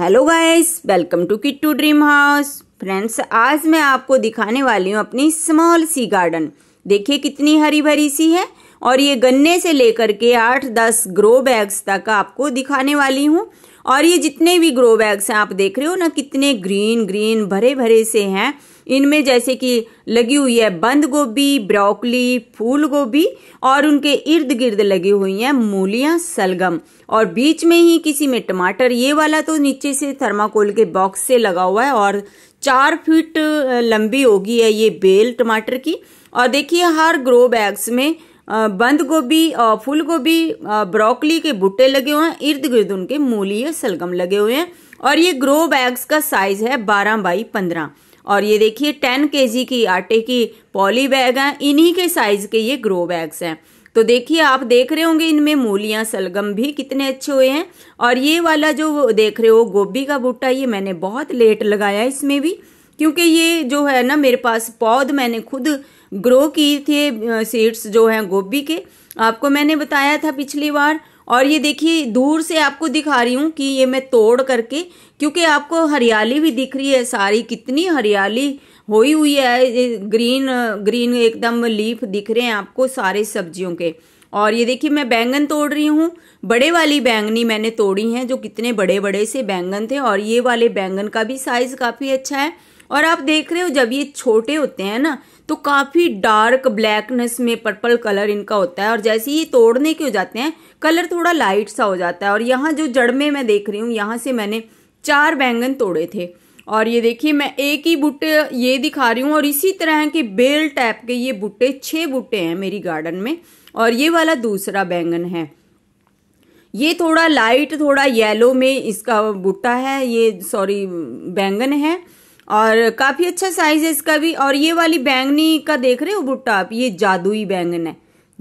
hello guys welcome to Kittu dream house friends आज मैं आपको दिखाने वाली हूँ अपनी स्मॉल सी गार्डन देखिए कितनी हरी भरी सी है और ये गन्ने से लेकर के आठ दस ग्रो बैग्स तक आपको दिखाने वाली हूँ और ये जितने भी ग्रो बैग्स हैं आप देख रहे हो ना कितने ग्रीन ग्रीन भरे भरे से हैं इनमें जैसे कि लगी हुई है बंद गोभी ब्रोकली फूल गोभी और उनके इर्द गिर्द लगी हुई हैं मूलियां सलगम और बीच में ही किसी में टमाटर ये वाला तो नीचे से थर्माकोल के बॉक्स से लगा हुआ है और चार फीट लंबी होगी है ये बेल टमाटर की और देखिए हर ग्रो बैग्स में बंद गोभी फूल गोभी ब्रोकली के बुट्टे लगे हुए हैं इर्द गिर्द उनके मूली या सलगम लगे हुए हैं और ये ग्रो बैग्स का साइज है बारह बाई पंद्रह और ये देखिए टेन के की आटे की पॉली बैग हैं इन्हीं के साइज़ के ये ग्रो बैग्स हैं तो देखिए आप देख रहे होंगे इनमें मूलियाँ सलगम भी कितने अच्छे हुए हैं और ये वाला जो देख रहे हो गोभी का बूटा ये मैंने बहुत लेट लगाया इसमें भी क्योंकि ये जो है ना मेरे पास पौध मैंने खुद ग्रो किए थे सीड्स जो हैं गोभी के आपको मैंने बताया था पिछली बार और ये देखिए दूर से आपको दिखा रही हूँ कि ये मैं तोड़ करके क्योंकि आपको हरियाली भी दिख रही है सारी कितनी हरियाली ही हुई है ग्रीन ग्रीन एकदम लीफ दिख रहे हैं आपको सारे सब्जियों के और ये देखिए मैं बैंगन तोड़ रही हूँ बड़े वाली बैंगनी मैंने तोड़ी हैं जो कितने बड़े बड़े से बैंगन थे और ये वाले बैंगन का भी साइज़ काफ़ी अच्छा है और आप देख रहे हो जब ये छोटे होते हैं ना तो काफ़ी डार्क ब्लैकनेस में पर्पल कलर इनका होता है और जैसे ही तोड़ने के हो जाते हैं कलर थोड़ा लाइट सा हो जाता है और यहाँ जो जड़ में मैं देख रही हूँ यहाँ से मैंने चार बैंगन तोड़े थे और ये देखिए मैं एक ही बूटे ये दिखा रही हूँ और इसी तरह के बेल टाइप के ये बूटे छः बूटे हैं मेरी गार्डन में और ये वाला दूसरा बैंगन है ये थोड़ा लाइट थोड़ा येलो में इसका बूटा है ये सॉरी बैंगन है और काफ़ी अच्छा साइज है इसका भी और ये वाली बैंगनी का देख रहे हो बुट्टा आप ये जादुई बैंगन है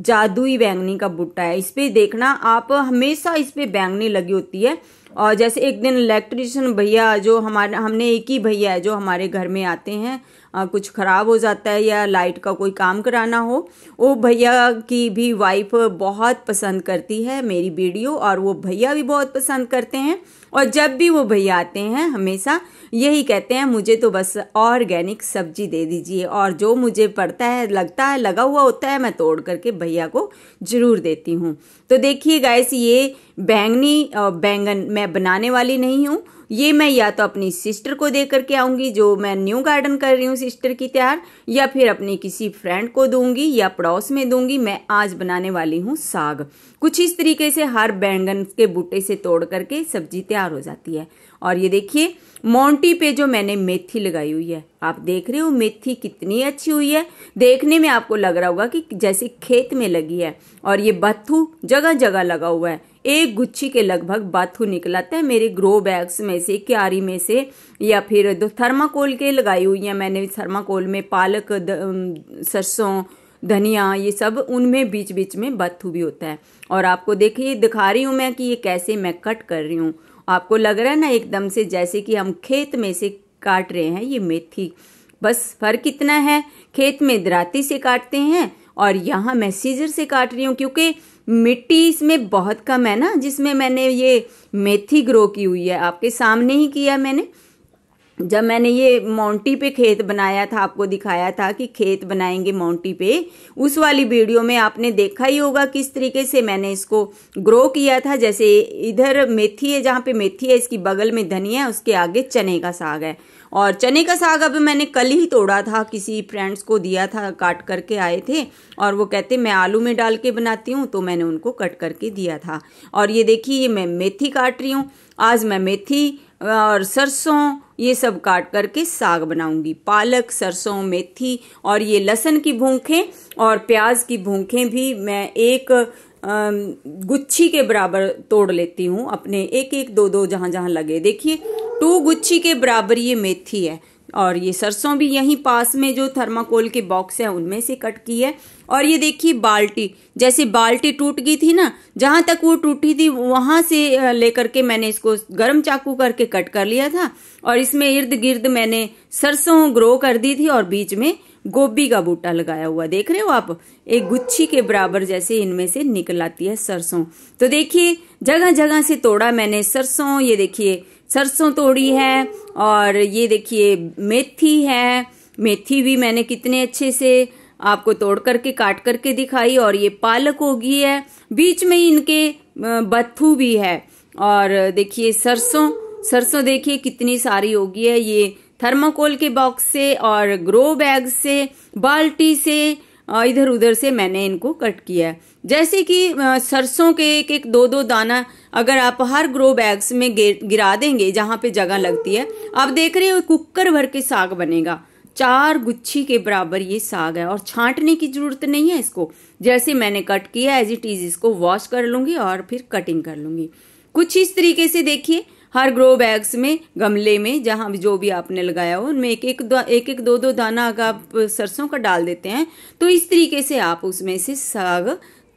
जादुई बैंगनी का बुट्टा है इस देखना आप हमेशा इस बैंगनी लगी होती है और जैसे एक दिन इलेक्ट्रिशियन भैया जो हमारे हमने एक ही भैया है जो हमारे घर में आते हैं आ, कुछ ख़राब हो जाता है या लाइट का कोई काम कराना हो वो भैया की भी वाइफ बहुत पसंद करती है मेरी वीडियो और वो भैया भी बहुत पसंद करते हैं और जब भी वो भैया आते हैं हमेशा यही कहते हैं मुझे तो बस ऑर्गेनिक सब्जी दे दीजिए और जो मुझे पड़ता है लगता है लगा हुआ होता है मैं तोड़ करके भैया को ज़रूर देती हूँ तो देखिए गाय ये बैंगनी बैंगन मैं बनाने वाली नहीं हूँ ये मैं या तो अपनी सिस्टर को दे करके आऊंगी जो मैं न्यू गार्डन कर रही हूँ सिस्टर की तैयार या फिर अपने किसी फ्रेंड को दूंगी या पड़ोस में दूंगी मैं आज बनाने वाली हूँ साग कुछ इस तरीके से हर बैंगन के बूटे से तोड़ करके सब्जी तैयार हो जाती है और ये देखिए मोंटी पे जो मैंने मेथी लगाई हुई है आप देख रहे हो मेथी कितनी अच्छी हुई है देखने में आपको लग रहा होगा कि जैसे खेत में लगी है और ये बत्थू जगह जगह लगा हुआ है एक गुच्छी के लगभग बाथू आते हैं मेरे ग्रो बैग्स में से क्यारी में से या फिर दो थर्माकोल के लगाई हुई हैं मैंने थर्माकोल में पालक सरसों धनिया ये सब उनमें बीच बीच में बत्थू भी होता है और आपको देखिए दिखा रही हूँ मैं कि ये कैसे मैं कट कर रही हूँ आपको लग रहा है ना एकदम से जैसे कि हम खेत में से काट रहे हैं ये मेथी बस फर्क इतना है खेत में दराती से काटते हैं और यहाँ मैं सीजर से काट रही हूँ क्योंकि मिट्टी इसमें बहुत कम है ना जिसमें मैंने ये मेथी ग्रो की हुई है आपके सामने ही किया मैंने जब मैंने ये माउंटी पे खेत बनाया था आपको दिखाया था कि खेत बनाएंगे माउंटी पे उस वाली वीडियो में आपने देखा ही होगा किस तरीके से मैंने इसको ग्रो किया था जैसे इधर मेथी है जहाँ पे मेथी है इसकी बगल में धनिया है उसके आगे चने का साग है और चने का साग अभी मैंने कल ही तोड़ा था किसी फ्रेंड्स को दिया था काट करके आए थे और वो कहते मैं आलू में डाल के बनाती हूँ तो मैंने उनको कट करके दिया था और ये देखिए ये मैं मेथी काट रही हूँ आज मैं मेथी और सरसों ये सब काट करके साग बनाऊंगी पालक सरसों मेथी और ये लहसन की भूखें और प्याज की भूखें भी मैं एक गुच्छी के बराबर तोड़ लेती हूँ अपने एक एक दो दो जहाँ जहाँ लगे देखिए टू गुच्छी के बराबर ये मेथी है और ये सरसों भी यहीं पास में जो थर्माकोल के बॉक्स हैं उनमें से कट की है और ये देखिए बाल्टी जैसे बाल्टी टूट गई थी ना जहाँ तक वो टूटी थी वहाँ से लेकर के मैंने इसको गर्म चाकू करके कट कर लिया था और इसमें इर्द गिर्द मैंने सरसों ग्रो कर दी थी और बीच में गोभी का बूटा लगाया हुआ देख रहे हो आप एक गुच्छी के बराबर जैसे इनमें से निकल आती है सरसों तो देखिए जगह जगह से तोड़ा मैंने सरसों ये देखिए सरसों तोड़ी है और ये देखिए मेथी है मेथी भी मैंने कितने अच्छे से आपको तोड़ करके काट करके दिखाई और ये पालक होगी है बीच में इनके बत्थू भी है और देखिए सरसों सरसों देखिए कितनी सारी होगी है ये थर्माकोल के बॉक्स से और ग्रो बैग से बाल्टी से इधर उधर से मैंने इनको कट किया है जैसे कि सरसों के एक एक दो दो दाना अगर आप हर ग्रो बैग्स में गिरा देंगे जहां पे जगह लगती है आप देख रहे हो कुकर भर के साग बनेगा चार गुच्छी के बराबर ये साग है और छांटने की जरूरत नहीं है इसको जैसे मैंने कट किया एज इट इज इसको वॉश कर लूंगी और फिर कटिंग कर लूंगी कुछ इस तरीके से देखिए हर ग्रो बैग्स में गमले में जहाँ जो भी आपने लगाया हो उनमें एक एक एक एक दो दो दाना अगर आप सरसों का डाल देते हैं तो इस तरीके से आप उसमें से साग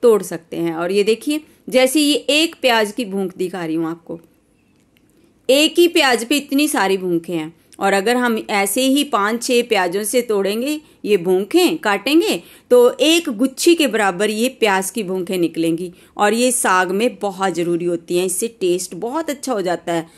तोड़ सकते हैं और ये देखिए जैसे ये एक प्याज की भूख दिखा रही हूँ आपको एक ही प्याज पे इतनी सारी भूखे हैं और अगर हम ऐसे ही पाँच छः प्याजों से तोड़ेंगे ये भूखें काटेंगे तो एक गुच्छी के बराबर ये प्याज की भूखें निकलेंगी और ये साग में बहुत ज़रूरी होती हैं इससे टेस्ट बहुत अच्छा हो जाता है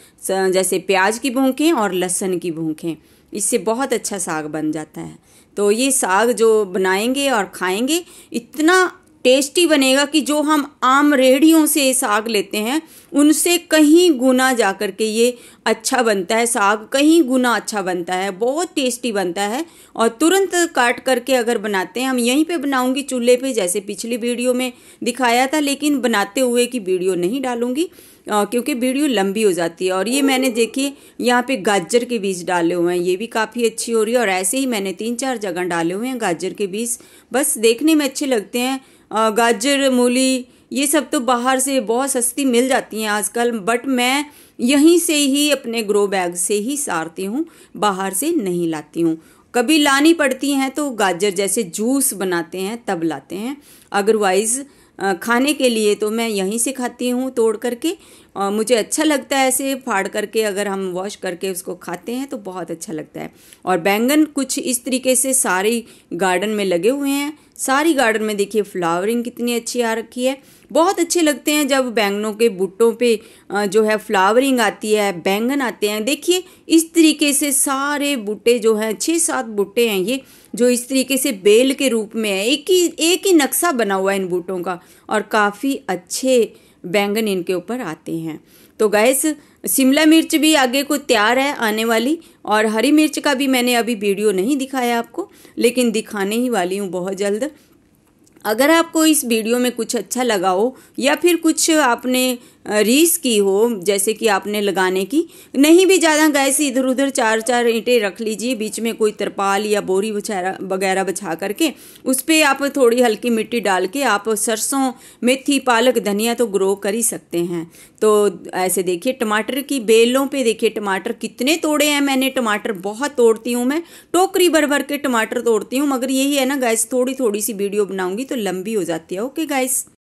जैसे प्याज की भूखें और लहसुन की भूखें इससे बहुत अच्छा साग बन जाता है तो ये साग जो बनाएंगे और खाएंगे इतना टेस्टी बनेगा कि जो हम आम रेहड़ियों से साग लेते हैं उनसे कहीं गुना जा कर के ये अच्छा बनता है साग कहीं गुना अच्छा बनता है बहुत टेस्टी बनता है और तुरंत काट करके अगर बनाते हैं हम यहीं पे बनाऊंगी चूल्हे पे जैसे पिछली वीडियो में दिखाया था लेकिन बनाते हुए की वीडियो नहीं डालूंगी क्योंकि वीडियो लंबी हो जाती है और ये मैंने देखिए यहाँ पे गाजर के बीज डाले हुए हैं ये भी काफ़ी अच्छी हो रही है और ऐसे ही मैंने तीन चार जगह डाले हुए हैं गाजर के बीज बस देखने में अच्छे लगते हैं गाजर मूली ये सब तो बाहर से बहुत सस्ती मिल जाती हैं आजकल बट मैं यहीं से ही अपने ग्रो बैग से ही सारती हूँ बाहर से नहीं लाती हूँ कभी लानी पड़ती हैं तो गाजर जैसे जूस बनाते हैं तब लाते हैं अदरवाइज़ खाने के लिए तो मैं यहीं से खाती हूँ तोड़ करके और मुझे अच्छा लगता है ऐसे फाड़ करके अगर हम वॉश करके उसको खाते हैं तो बहुत अच्छा लगता है और बैंगन कुछ इस तरीके से सारे गार्डन में लगे हुए हैं सारी गार्डन में देखिए फ्लावरिंग कितनी अच्छी आ रखी है बहुत अच्छे लगते हैं जब बैंगनों के बूटों पे जो है फ्लावरिंग आती है बैंगन आते हैं देखिए इस तरीके से सारे बूटे जो हैं छः सात बूटे हैं ये जो इस तरीके से बेल के रूप में है एक ही एक ही नक्शा बना हुआ है इन बूटों का और काफ़ी अच्छे बैंगन इनके ऊपर आते हैं तो गैस शिमला मिर्च भी आगे को तैयार है आने वाली और हरी मिर्च का भी मैंने अभी वीडियो नहीं दिखाया आपको लेकिन दिखाने ही वाली हूँ बहुत जल्द अगर आपको इस वीडियो में कुछ अच्छा लगा हो या फिर कुछ आपने रीस की हो जैसे कि आपने लगाने की नहीं भी ज़्यादा गैस इधर उधर चार चार ईंटें रख लीजिए बीच में कोई तरपाल या बोरी वगैरह बछा करके उस पर आप थोड़ी हल्की मिट्टी डाल के आप सरसों मेथी पालक धनिया तो ग्रो कर ही सकते हैं तो ऐसे देखिए टमाटर की बेलों पे देखिए टमाटर कितने तोड़े हैं मैंने टमाटर बहुत तोड़ती हूँ मैं टोकरी भर भर के टमाटर तोड़ती हूँ मगर यही है ना गैस थोड़ी थोड़ी सी वीडियो बनाऊँगी तो तो लंबी हो जाती है ओके गाइस